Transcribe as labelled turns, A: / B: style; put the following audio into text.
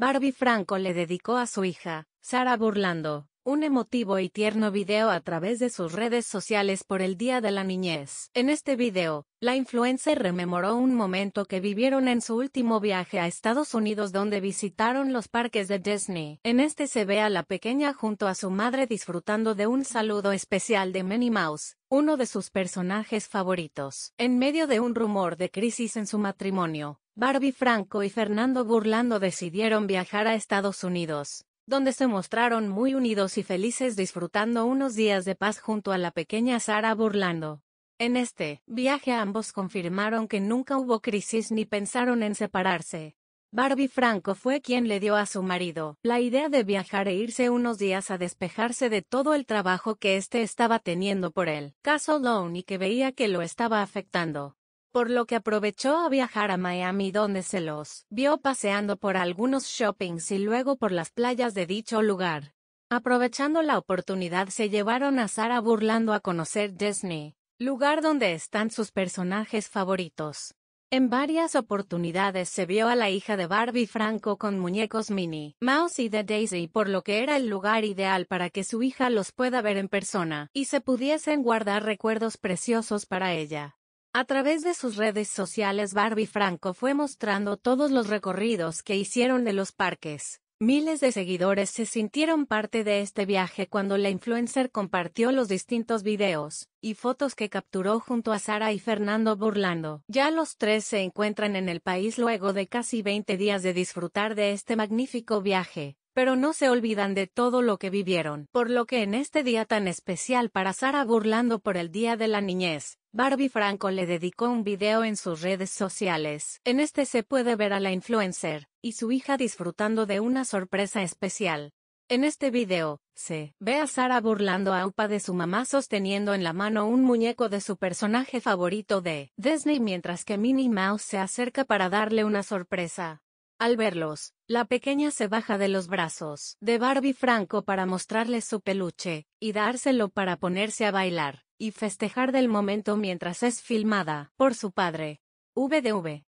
A: Barbie Franco le dedicó a su hija, Sara Burlando, un emotivo y tierno video a través de sus redes sociales por el Día de la Niñez. En este video, la influencer rememoró un momento que vivieron en su último viaje a Estados Unidos donde visitaron los parques de Disney. En este se ve a la pequeña junto a su madre disfrutando de un saludo especial de Minnie Mouse, uno de sus personajes favoritos. En medio de un rumor de crisis en su matrimonio, Barbie Franco y Fernando Burlando decidieron viajar a Estados Unidos, donde se mostraron muy unidos y felices disfrutando unos días de paz junto a la pequeña Sara Burlando. En este viaje ambos confirmaron que nunca hubo crisis ni pensaron en separarse. Barbie Franco fue quien le dio a su marido la idea de viajar e irse unos días a despejarse de todo el trabajo que éste estaba teniendo por él, caso Lone y que veía que lo estaba afectando por lo que aprovechó a viajar a Miami donde se los vio paseando por algunos shoppings y luego por las playas de dicho lugar. Aprovechando la oportunidad se llevaron a Sara burlando a conocer Disney, lugar donde están sus personajes favoritos. En varias oportunidades se vio a la hija de Barbie Franco con muñecos Minnie, Mouse y de Daisy, por lo que era el lugar ideal para que su hija los pueda ver en persona y se pudiesen guardar recuerdos preciosos para ella. A través de sus redes sociales Barbie Franco fue mostrando todos los recorridos que hicieron de los parques. Miles de seguidores se sintieron parte de este viaje cuando la influencer compartió los distintos videos y fotos que capturó junto a Sara y Fernando Burlando. Ya los tres se encuentran en el país luego de casi 20 días de disfrutar de este magnífico viaje, pero no se olvidan de todo lo que vivieron. Por lo que en este día tan especial para Sara Burlando por el Día de la Niñez, Barbie Franco le dedicó un video en sus redes sociales. En este se puede ver a la influencer y su hija disfrutando de una sorpresa especial. En este video, se ve a Sara burlando a Upa de su mamá sosteniendo en la mano un muñeco de su personaje favorito de Disney mientras que Minnie Mouse se acerca para darle una sorpresa. Al verlos, la pequeña se baja de los brazos de Barbie Franco para mostrarle su peluche, y dárselo para ponerse a bailar y festejar del momento mientras es filmada por su padre. VDV.